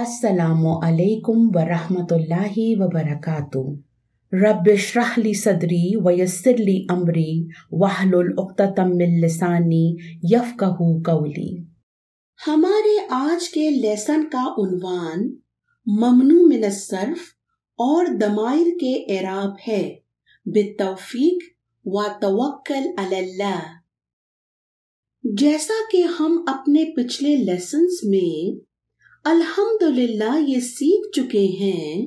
असलकम वरहमतुल्लि वबरकू रबली सदरी वयसरली अमरी वाहलतमिलसानी कहू कौली हमारे आज के लेसन का उनवान ममनू मिनसर्फ और दमायर के एराब है बेतफीक व तवक्ल अल्लाह जैसा कि हम अपने पिछले लेसन्स में अल्हम्दुलिल्लाह ये सीख चुके हैं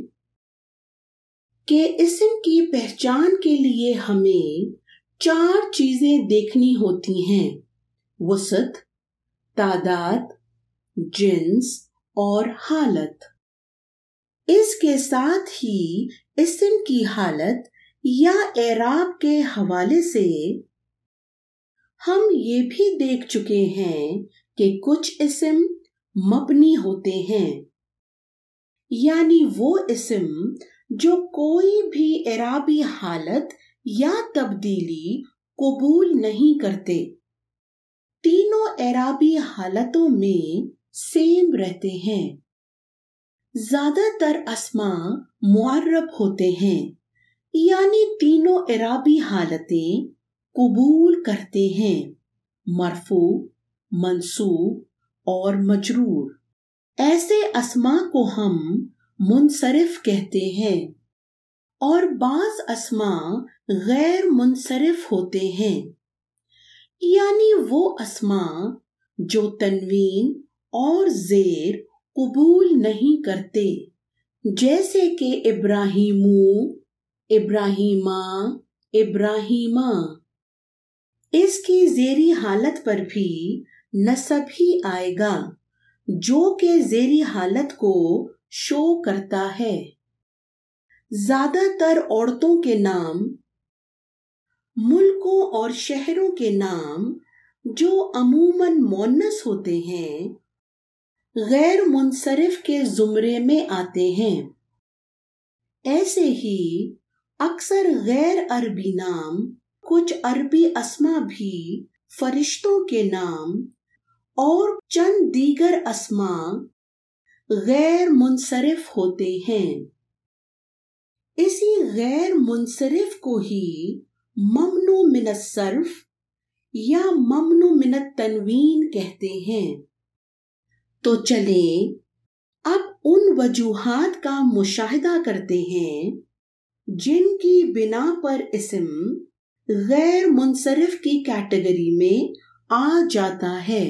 कि इसम की पहचान के लिए हमें चार चीजें देखनी होती हैं वसत तादाद जिन्स और हालत इसके साथ ही इसम की हालत या एराब के हवाले से हम ये भी देख चुके हैं कि कुछ इसम मबनी होते हैं यानी वो इसम जो कोई भी एराबी हालत या तब्दीली कबूल नहीं करते तीनों एराबी हालतों में सेम रहते हैं ज्यादातर असमा मुआरब होते हैं यानी तीनों एराबी हालतें कबूल करते हैं मरफू मंसूब और मजरूर ऐसे असमा को हम मुनसरिफ कहते हैं और बास असमा गैर मुनसरिफ होते हैं यानी वो असमा जो तनवीन और जेर कबूल नहीं करते जैसे कि इब्राहिमू इब्राहिमा इब्राहिमा इसकी जेरी हालत पर भी नसब ही आएगा जो के जेरी हालत को शो करता है ज्यादातर औरतों के नाम मुल्कों और शहरों के नाम जो अमूमन मोनस होते हैं गैर मुनसरफ के जुमरे में आते हैं ऐसे ही अक्सर गैर अरबी नाम कुछ अरबी असमा भी फरिश्तों के नाम और चंद दीगर असमा गैर मुनसरफ होते हैं इसी गैर मुनसरफ को ही ममनो मिनसर्फ या ममनो मिनत तनवीन कहते हैं तो चले अब उन वजूहात का मुशाहिदा करते हैं जिनकी बिना पर इसम गैर मुनसरफ की कैटेगरी में आ जाता है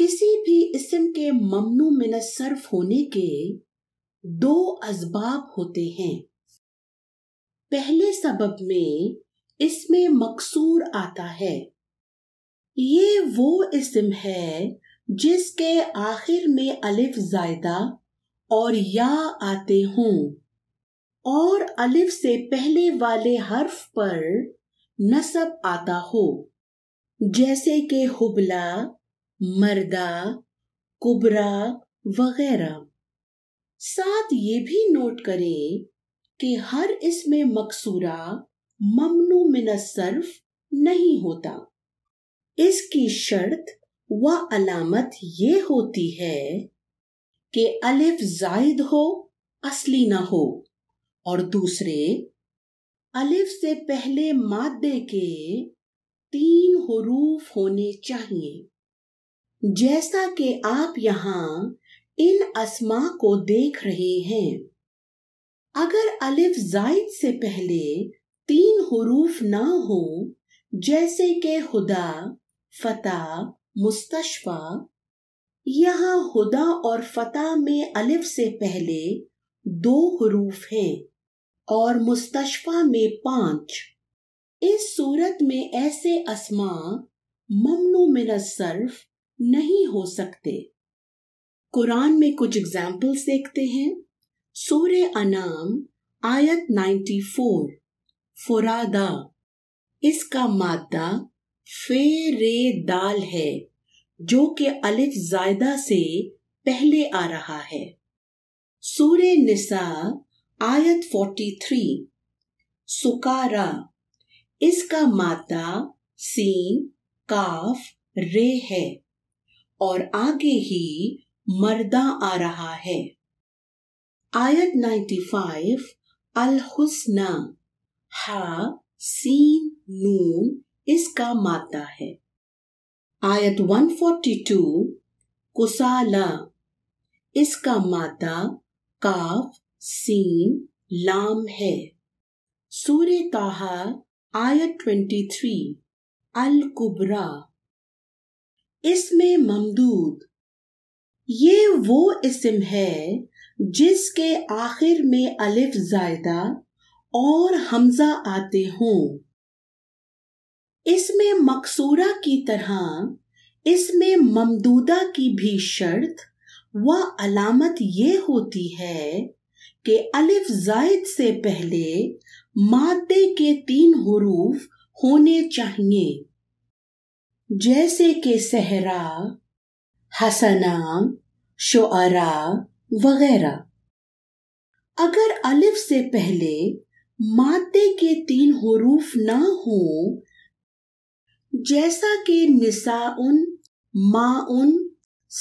किसी भी इसम के ममनू मिनसर्फ होने के दो अजबाब होते हैं पहले सबब में इसमें मकसूर आता है ये वो इसम है जिसके आखिर में अलिफ जायदा और या आते हों और अलिफ से पहले वाले हर्फ पर नसब आता हो जैसे कि हुबला मर्दा कुबरा वगैरह साथ ये भी नोट करें कि हर इसमें मकसूरा ममनू मिनसर्फ नहीं होता इसकी शर्त व अलामत ये होती है कि अलिफ जायद हो असली ना हो और दूसरे अलिफ से पहले मादे के तीन हरूफ होने चाहिए जैसा कि आप यहाँ इन असमा को देख रहे हैं अगर अलिफ जायद से पहले तीन हरूफ ना हो जैसे के हुदा फता मुस्तशफा यहाँ हुदा और फता में अलिफ से पहले दो हरूफ हैं और मुस्तशफा में पांच इस सूरत में ऐसे असमा ममनू मिनसर्फ नहीं हो सकते कुरान में कुछ एग्जाम्पल्स देखते हैं सूर्य अनाम आयत 94 फुरादा इसका मादा फे रे दाल है जो कि अलिफ जायदा से पहले आ रहा है सूर्य निसा आयत 43 सुकारा इसका मादा सीन काफ रे है और आगे ही मर्दा आ रहा है आयत 95 अल हुस्ना हा सीन नून इसका माता है आयत 142 कुसाला इसका माता काफ सीन लाम है सूर्य ताहा आयत 23 अल कुबरा इसमें ममदूद ये वो इसम है जिसके आखिर में अलिफ जायदा और हमजा आते हों इसमें मकसूरा की तरह इसमें ममदूदा की भी शर्त व अलामत ये होती है कि अलिफ जायद से पहले मादे के तीन हरूफ होने चाहिए जैसे के सहरा हसना शोरा वगैरह अगर अलिफ से पहले माते के तीन हरूफ ना हो जैसा कि निसाउन माउन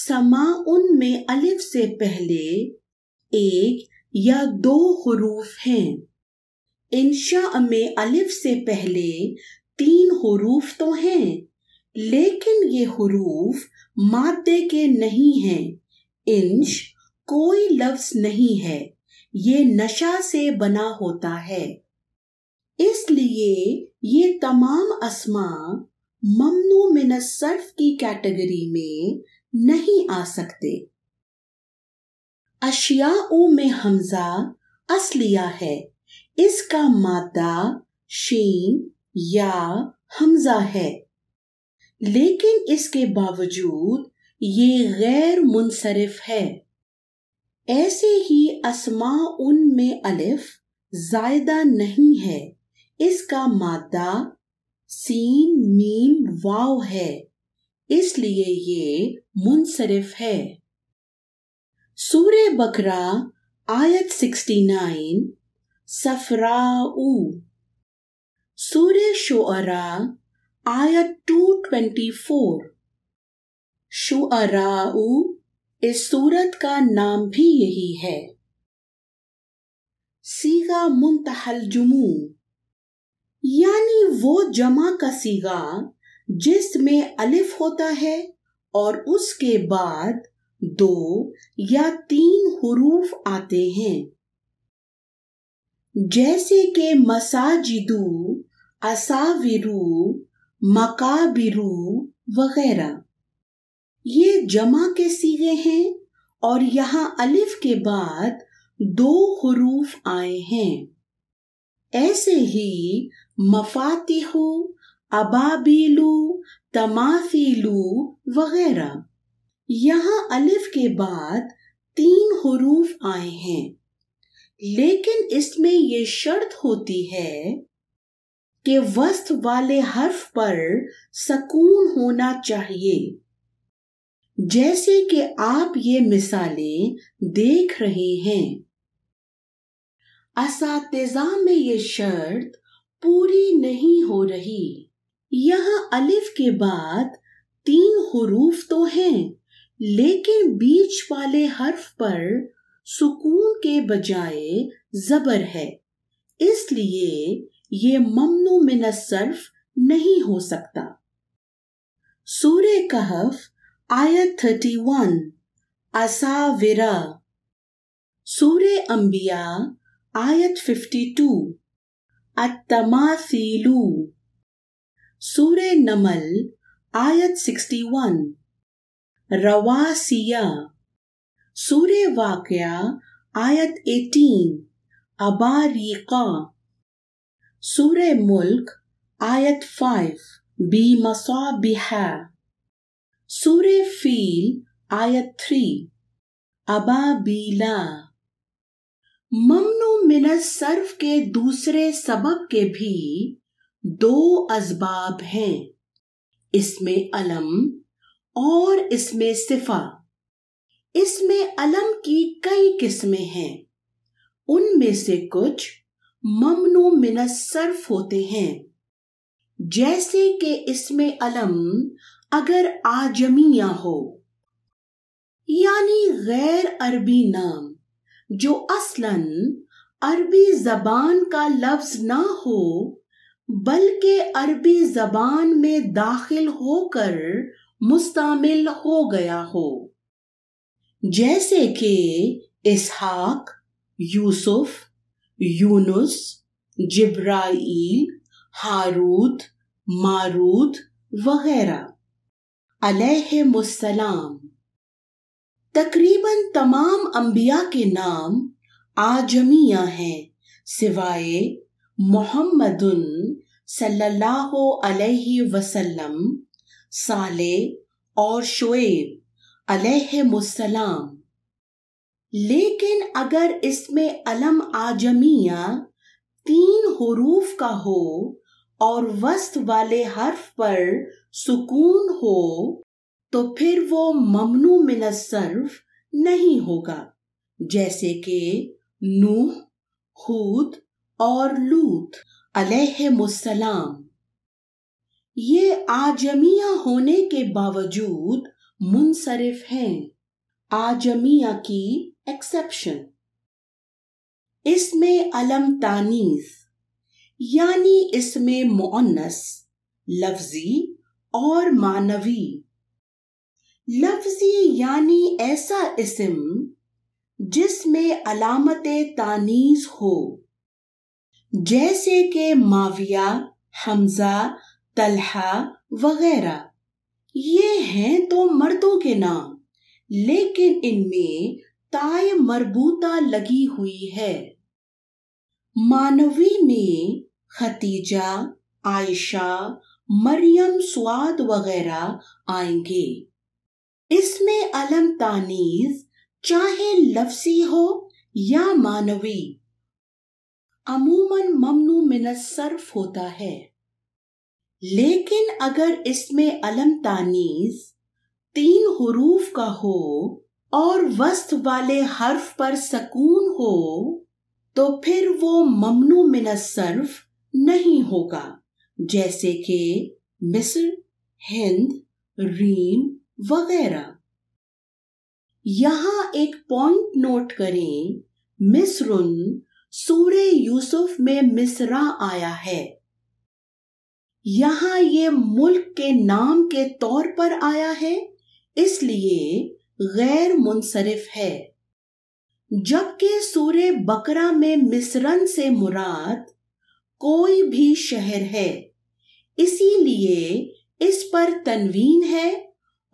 समाउन में अलिफ से पहले एक या दो हरूफ हैं इंशा में अलिफ से पहले तीन हरूफ तो हैं लेकिन ये हरूफ मादे के नहीं हैं इंश कोई लफ्ज नहीं है ये नशा से बना होता है इसलिए ये तमाम असमा ममनू मिनसर्फ की कैटेगरी में नहीं आ सकते अशिया में हमजा असलिया है इसका मादा शीन या हमजा है लेकिन इसके बावजूद ये गैर मुनसरिफ है ऐसे ही असमा उन में अलिफ जायदा नहीं है इसका मादा सीन मीम वाव है इसलिए ये मुनसरफ है सूर्य बकरा आयत 69 सफरा सूर्य शोरा टू ट्वेंटी फोर शुअराऊ इस सूरत का नाम भी यही है सीगा मुंतहल जुमू यानी वो जमा का सीगा जिसमें अलिफ होता है और उसके बाद दो या तीन हरूफ आते हैं जैसे के मसाजिदू असाविरू मकाबिरू वगैरह ये जमा के सीगे हैं और यहाँ अलिफ के बाद दो हरूफ आए हैं ऐसे ही मफातिहु अबाबीलू तमाफीलू वगैरह यहाँ अलिफ के बाद तीन हरूफ आए हैं लेकिन इसमें ये शर्त होती है के वस्त वाले हर्फ पर सकून होना चाहिए जैसे कि आप ये मिसालें देख रहे हैं असातजा में ये शर्त पूरी नहीं हो रही यहाँ अलिफ के बाद तीन हरूफ तो हैं लेकिन बीच वाले हर्फ पर सुकून के बजाय जबर है इसलिए ये ममनू मिन सर्फ नहीं हो सकता सूर्य कहफ आयत थर्टी वन असाविरा सूर्य अंबिया आयत फिफ्टी टू अतमासीलू सूर्य नमल आयत सिक्सटी वन रवासिया सूर्य वाकया आयत एटीन अबारीका Surah Mulk आयत 5 बी मसाबिहा सूर्य फील आयत थ्री अबाबीला ममनू मिनस सर्फ के दूसरे सबक के भी दो अजबाब हैं इसमें अलम और इसमें सिफा इसमें अलम की कई किस्में हैं उनमें से कुछ ममनो मिनसर्फ होते हैं जैसे कि इसमें अलम अगर आजमिया हो यानी गैर अरबी नाम जो असलन अरबी जबान का लफ्ज ना हो बल्कि अरबी जबान में दाखिल होकर मुस्तमिल हो गया हो जैसे कि इसहाक यूसुफ यूनुस जिब्राइल हारूद मारूद वगैरह अलैहिमुस्सलाम तकरीबन तमाम अंबिया के नाम आजमिया हैं सिवाय मोहम्मदुन सल्लल्लाहु अलैहि वसल्लम साले और शोएब अलैहिमुस्सलाम लेकिन अगर इसमें अलम आजमिया तीन हरूफ का हो और वस्त वाले हर्फ पर सुकून हो तो फिर वो ममनू मिनसर्फ नहीं होगा जैसे कि नूह हूद और लूत अलैहिस्सलाम ये आजमिया होने के बावजूद मुनसरिफ हैं आजमिया की एक्सेप्शन इसमें अलम तानीस यानी इसमें मोनस लफ्जी और मानवी लफ्जी यानी ऐसा इसम जिसमें अलामत तानीस हो जैसे के माविया हमजा तलहा वगैरह ये हैं तो मर्दों के नाम लेकिन इनमें ताय मरबूता लगी हुई है मानवी ने खतीजा आयशा मरियम स्वाद वगैरह आएंगे इसमें अलम तानीज चाहे लफसी हो या मानवी अमूमन ममनू मिनसर्फ होता है लेकिन अगर इसमें अलम तानीज तीन हरूफ का हो और वस्त वाले हर्फ पर सकून हो तो फिर वो ममनू सर्फ नहीं होगा जैसे कि मिस्र हिंद रीम वगैरह यहाँ एक पॉइंट नोट करें मिस्रुन सूर्य यूसुफ में मिसरा आया है यहाँ ये मुल्क के नाम के तौर पर आया है इसलिए गैर मुनसरिफ है जबकि सूर्य बकरा में मिसरन से मुराद कोई भी शहर है इसीलिए इस पर तनवीन है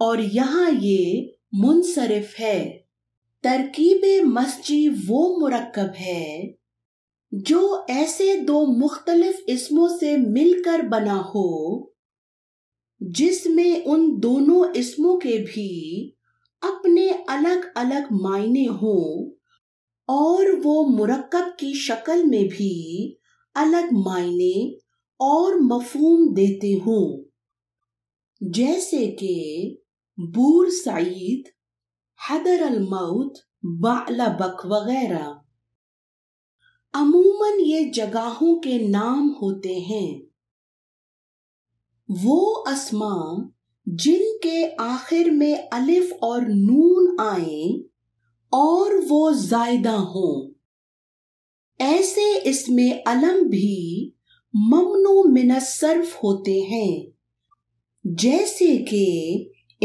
और यहाँ ये मुनसरिफ है तरकीब मस्जिद वो मुरकब है जो ऐसे दो मुख्तलिफ इसमों से मिलकर बना हो जिसमें उन दोनों इसमों के भी अपने अलग अलग मायने हों और वो मुरक्कब की शक्ल में भी अलग मायने और मफहम देते हों जैसे कि बूर सईद हदर अलमौत बाला बक वगैरह अमूमन ये जगहों के नाम होते हैं वो असमा जिन के आखिर में अलिफ और नून आए और वो जायदा हो ऐसे इसमें अलम भी ममनू मिनसर्फ होते हैं जैसे के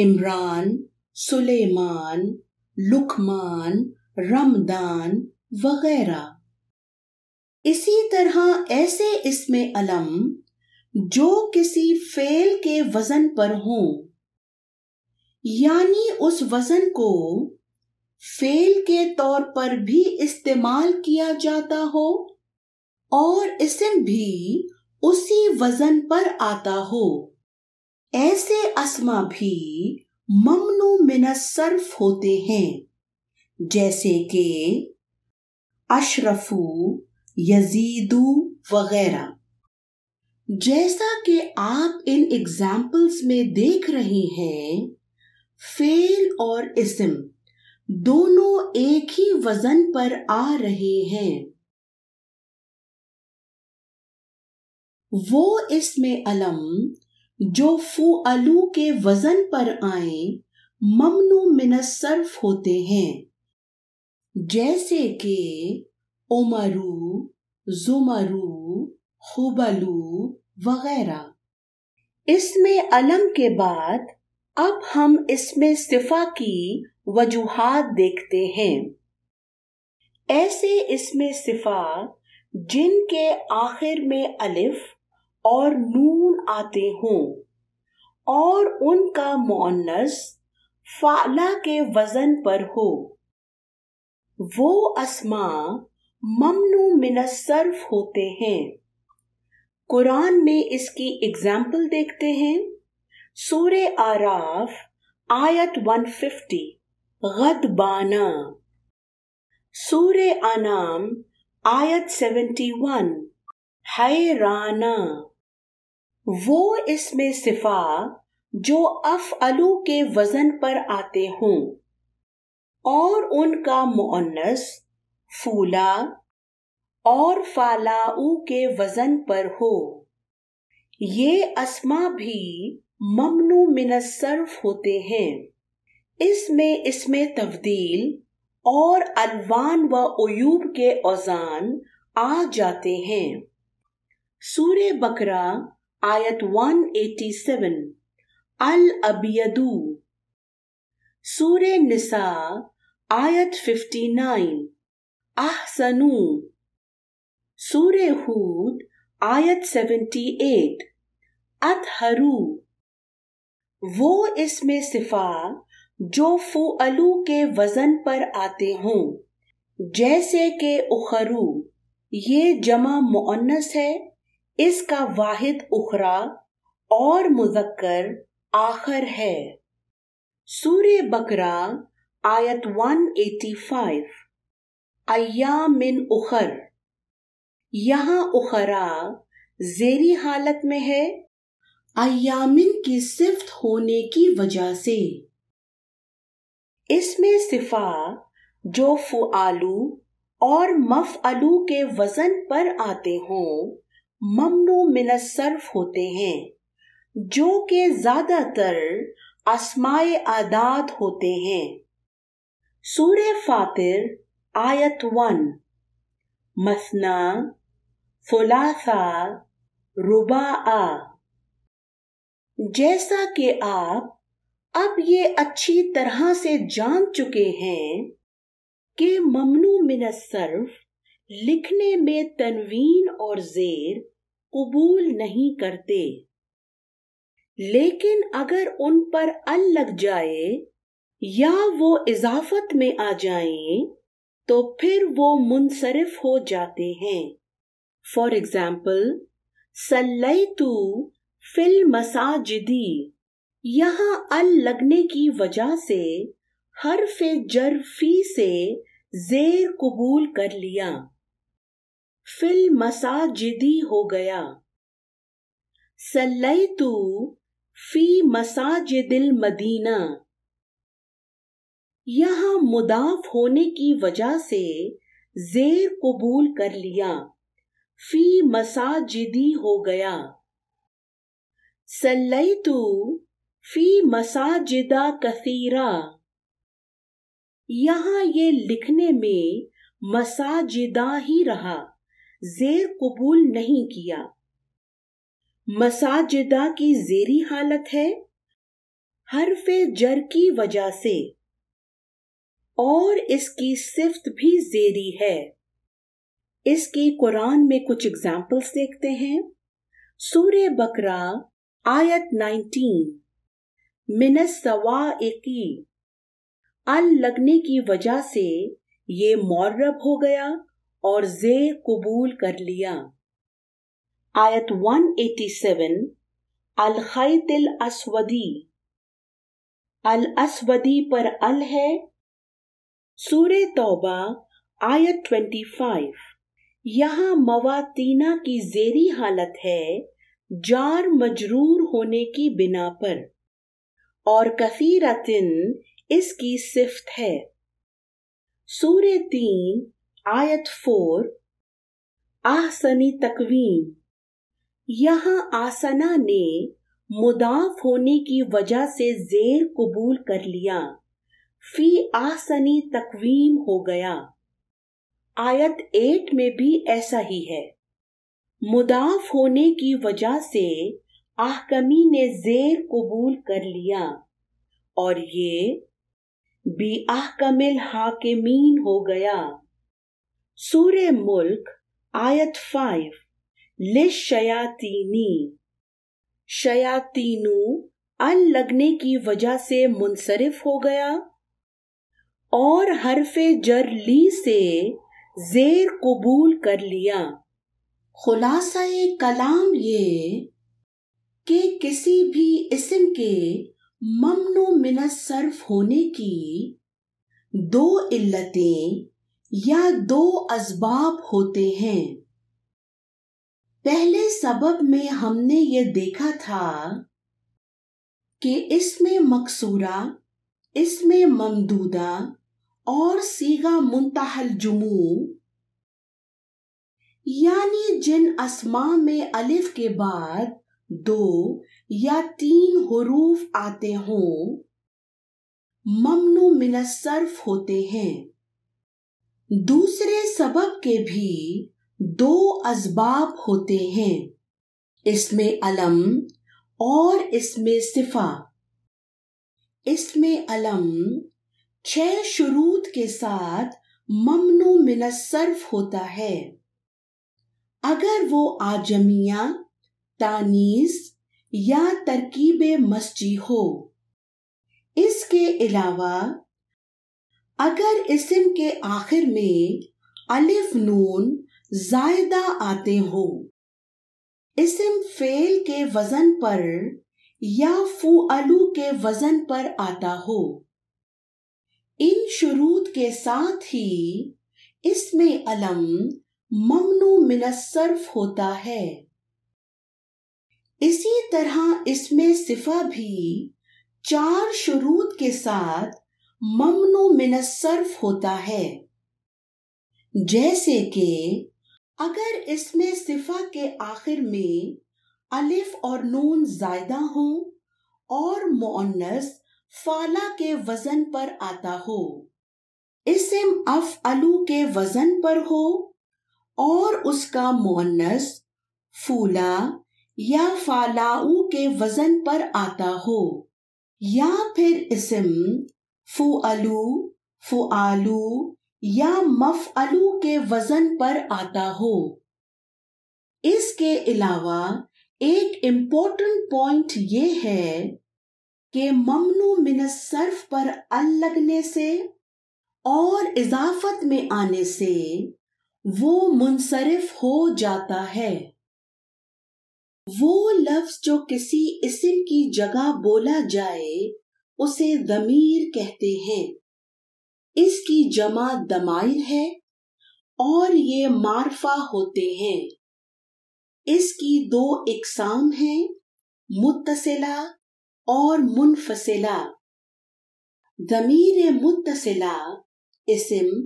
इमरान सुलेमान लुकमान रमदान वगैरह इसी तरह ऐसे इसमें अलम जो किसी फेल के वजन पर हों यानी उस वजन को फेल के तौर पर भी इस्तेमाल किया जाता हो और इसम भी उसी वजन पर आता हो ऐसे असमा भी ममनू मिनसर्फ होते हैं जैसे कि अशरफू यजीदू वगैरह जैसा कि आप इन एग्जाम्पल्स में देख रहे हैं फेल और इसम दोनों एक ही वजन पर आ रहे हैं वो इसमें अलम जो अलू के वजन पर आए ममनू मिनसर्फ होते हैं जैसे के उमरू जुमरू खुबलू वगैरह इसमें अलम के बाद अब हम इसमें सिफा की वजूहात देखते हैं ऐसे इसमें सिफा जिनके आखिर में अलिफ और नून आते हों और उनका मोनस फाला के वजन पर हो वो असमा ममनू मिनसर्फ होते हैं कुरान में इसकी एग्जाम्पल देखते हैं सूर आराफ आयत 150 गदबाना सूर अनाम आयत 71 हैराना वो इसमें सिफा जो अफ अलू के वजन पर आते हों और उनका मुन्नस फूला और फालाऊ के वजन पर हो ये असमा भी ममनू मिनसर्फ होते हैं इसमें इसमें तब्दील और अलवान व अयूब के औजान आ जाते हैं सूर्य बकरा आयत 187 अल अबियदू सूर्य निसा आयत 59 आहसनू सूर्य हूद आयत 78 अतहरू वो इसमें सिफा जो फूअलू के वजन पर आते हों जैसे के उखरू ये जमा मुअन्नस है इसका वाहिद उखरा और मुजक्कर आखर है सूर्य बकरा आयत 185 फाइव मिन उखर यहाँ उखरा जेरी हालत में है अयामिन की सिफ्त होने की वजह से इसमें सिफा जो फुआलू और मफ आलू के वजन पर आते हों ममनू मिनसर्फ होते हैं जो के ज्यादातर असमाय आदाद होते हैं सूर्य फातिर आयत वन मसना फुलासा रुबा जैसा कि आप अब ये अच्छी तरह से जान चुके हैं कि ममनू मिन लिखने में तनवीन और जेर कबूल नहीं करते लेकिन अगर उन पर अल लग जाए या वो इजाफत में आ जाएं, तो फिर वो मुनसरिफ हो जाते हैं फॉर एग्जाम्पल सल्लई तू फिल मसाजिदी यहाँ अल लगने की वजह से फे जर फी से जेर कबूल कर लिया फिल मसाजिदी हो गया सल्लई तू फी मसाजिदिल मदीना यहाँ मुदाफ होने की वजह से जेर कबूल कर लिया फी मसाजिदी हो गया सल्लैतु फी मसाजिदा कसीरा यहाँ ये लिखने में मसाजिदा ही रहा जेर कबूल नहीं किया मसाजिदा की जेरी हालत है हरफे जर की वजह से और इसकी सिफ्त भी जेरी है इसकी कुरान में कुछ एग्जाम्पल्स देखते हैं सूर्य बकरा आयत 19 मिनसवाएकी अल लगने की वजह से ये मौरब हो गया और जे कबूल कर लिया आयत 187 अल खैतिल असवदी अल असवदी पर अल है सूर तोबा आयत ट्वेंटी फाइव यहाँ मवातीना की जेरी हालत है जार मजरूर होने की बिना पर और कसीरतिन इसकी सिफ्त है सूर्य तीन आयत फोर आसनी तकवीम यहाँ आसना ने मुदाफ होने की वजह से जेर कबूल कर लिया फी आसनी तकवीम हो गया आयत एट में भी ऐसा ही है मुदाफ होने की वजह से आहकमी ने जेर कबूल कर लिया और ये आहकमिल हाकिमीन हो गया सूर मुल्क आयत फाइव लिशयातीनी शयातीनू अल लगने की वजह से मुनसरफ हो गया और जर जरली से जेर कबूल कर लिया खुलासा कलाम ये कि किसी भी इसम के ममनो मिनस सर्फ होने की दो इल्लतें या दो असबाब होते हैं पहले सबब में हमने ये देखा था कि इसमें मकसूरा इसमें ममदूदा और सीगा मुंतहल जुमू यानी जिन असमा में अलिफ के बाद दो या तीन हरूफ आते हों ममनू मिनसर्फ होते हैं दूसरे सबक के भी दो अजबाब होते हैं इसमें अलम और इसमें सिफा इसमें अलम छह शुरूत के साथ ममनू मिनसर्फ होता है अगर वो आजमिया तानीस या तरकीब मस्जी हो इसके अलावा अगर इसम के आखिर में अलिफ नून जायदा आते हो इसम फेल के वजन पर या फूअलू के वजन पर आता हो इन शुरूत के साथ ही इसमें अलम ममनु मिनसर्फ होता है इसी तरह इसमें सिफा भी चार शुरूत के साथ ममनु मिनसर्फ होता है जैसे कि अगर इसमें सिफा के आखिर में अलिफ और नून जायदा हो और मोनस फाला के वजन पर आता हो इसम अफ अलू के वजन पर हो और उसका मोनस फूला या फालाऊ के वजन पर आता हो या फिर इसम फुअलू फुआलू या मफअलू के वजन पर आता हो इसके अलावा एक इम्पोर्टेंट पॉइंट ये है कि ममनू मिनस सर्फ पर अल लगने से और इजाफत में आने से वो मुनसरिफ हो जाता है वो लफ्ज जो किसी इसम की जगह बोला जाए उसे दमीर कहते हैं इसकी जमा दमायर है और ये मारफा होते हैं इसकी दो इकसाम है मुतसिला और मुनफसिला दमीर मुतसिला इसम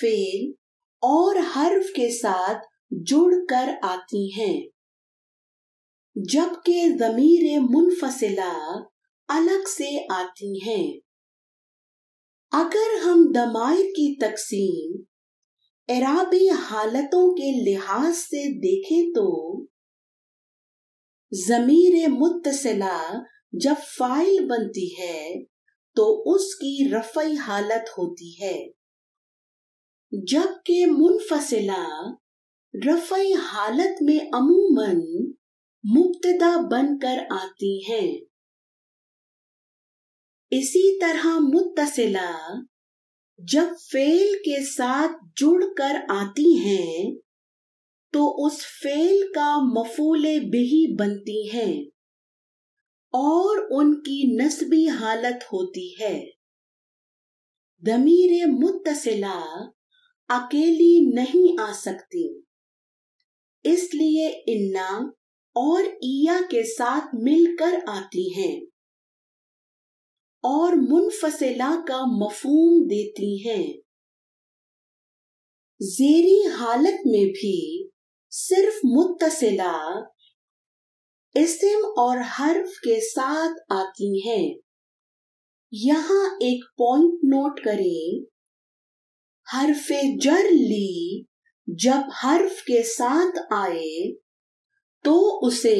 फेल और हर्फ के साथ जुड़ कर आती हैं जबकि जमीर मुनफसिला अलग से आती हैं अगर हम दमायर की तकसीम एराबी हालतों के लिहाज से देखें तो जमीर मुतसिला जब फाइल बनती है तो उसकी रफ़ई हालत होती है जग के मुनफसिला रफई हालत में अमूमन मुक्तदा बनकर आती हैं इसी तरह मुतसिला जब फेल के साथ जुड़ कर आती हैं तो उस फेल का मफूले बिही बनती हैं और उनकी नस्बी हालत होती है दमीर मुतसिला अकेली नहीं आ सकती इसलिए इन्ना और ईया के साथ मिलकर आती हैं और मुनफसेला का मफूम देती हैं जेरी हालत में भी सिर्फ मुतसिला इसम और हर्फ के साथ आती हैं यहां एक पॉइंट नोट करें हर्फ जर ली जब हर्फ के साथ आए तो उसे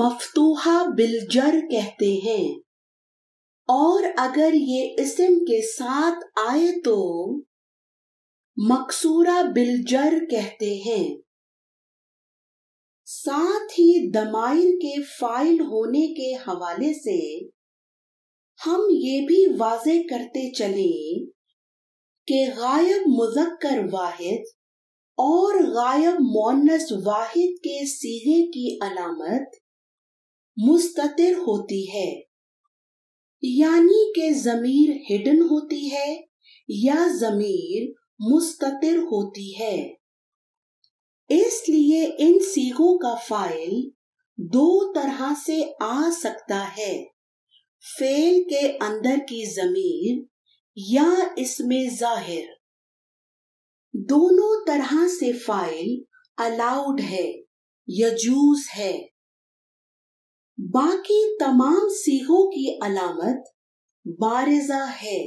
मफतूहा बिलजर कहते हैं और अगर ये इसम के साथ आए तो मकसूरा बिलजर कहते हैं साथ ही दमाइल के फाइल होने के हवाले से हम ये भी वाजे करते चलें कि गायब मुजक्कर वाहिद और गायब मोनस वाहिद के सीगे की अलामत मुस्ततिर होती है यानी के जमीर हिडन होती है या जमीर मुस्ततिर होती है इसलिए इन सीगों का फाइल दो तरह से आ सकता है फेल के अंदर की जमीर या इसमें जाहिर दोनों तरह से फाइल अलाउड है यजूस है बाकी तमाम सीहों की अलामत बारिजा है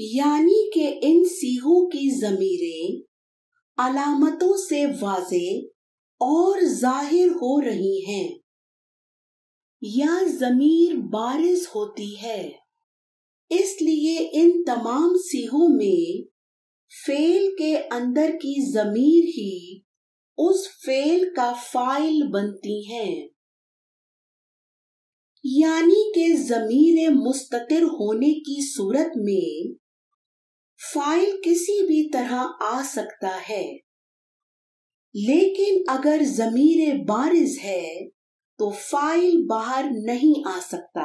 यानी के इन सीहों की जमीरें अलामतों से वाजे और जाहिर हो रही हैं या जमीर बारिज होती है इसलिए इन तमाम सीहों में फेल के अंदर की जमीर ही उस फेल का फाइल बनती है यानी के जमीर मुस्ततिर होने की सूरत में फाइल किसी भी तरह आ सकता है लेकिन अगर जमीर बारिज है तो फाइल बाहर नहीं आ सकता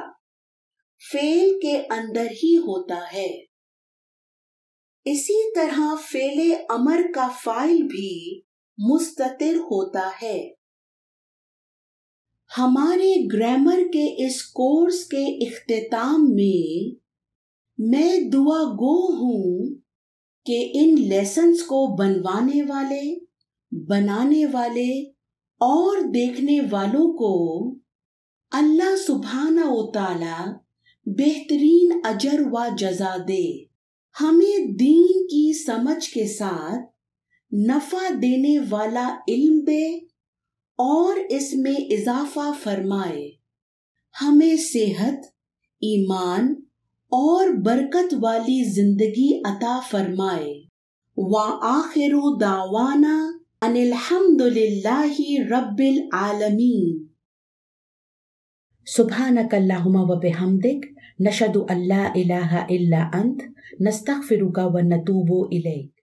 फेल के अंदर ही होता है इसी तरह फेले अमर का फाइल भी मुस्ततिर होता है हमारे ग्रामर के इस कोर्स के अख्ताम में मैं दुआ गो हूं कि इन लेसन्स को बनवाने वाले बनाने वाले और देखने वालों को अल्लाह सुबहाना उताला बेहतरीन अजर व जजा दे हमें दीन की समझ के साथ नफा देने वाला इल्म दे और इसमें इजाफा फरमाए हमें सेहत ईमान और बरकत वाली जिंदगी अता फरमाए व आखिर दावाना अनिलहमदुल्लाही रब्बिल आलमीन सुबहानक अल्लाहुमा व बिहमदिक نشهد أن لا إله إلا أنت نستغفرك ونتوب إليك